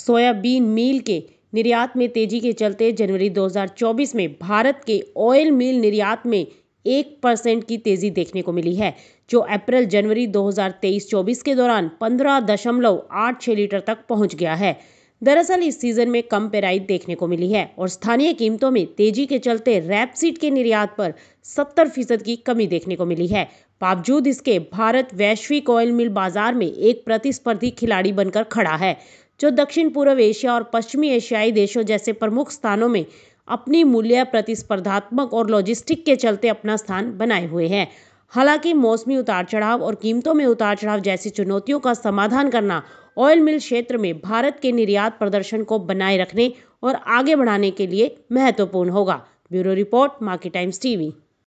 soybean मिल के निर्यात में तेजी के चलते जनवरी 2024 में भारत के ऑयल मिल निर्यात में एक परसेंट की तेजी देखने को मिली है जो अप्रैल जनवरी 2023-24 के दौरान पंद्रह दशमलव आठ छः लीटर तक पहुंच गया है दरअसल इस सीजन में कम पेराई देखने को मिली है और स्थानीय कीमतों में तेजी के चलते रैपसीड के निर्यात पर 70 फीसद की कमी देखने को मिली है बावजूद इसके भारत वैश्विक ऑयल मिल बाजार में एक प्रतिस्पर्धी खिलाड़ी बनकर खड़ा है जो दक्षिण पूर्व एशिया और पश्चिमी एशियाई देशों जैसे प्रमुख स्थानों में अपनी मूल्य प्रतिस्पर्धात्मक और लॉजिस्टिक के चलते अपना स्थान बनाए हुए हैं हालांकि मौसमी उतार चढ़ाव और कीमतों में उतार चढ़ाव जैसी चुनौतियों का समाधान करना ऑयल मिल क्षेत्र में भारत के निर्यात प्रदर्शन को बनाए रखने और आगे बढ़ाने के लिए महत्वपूर्ण होगा bureau report market times TV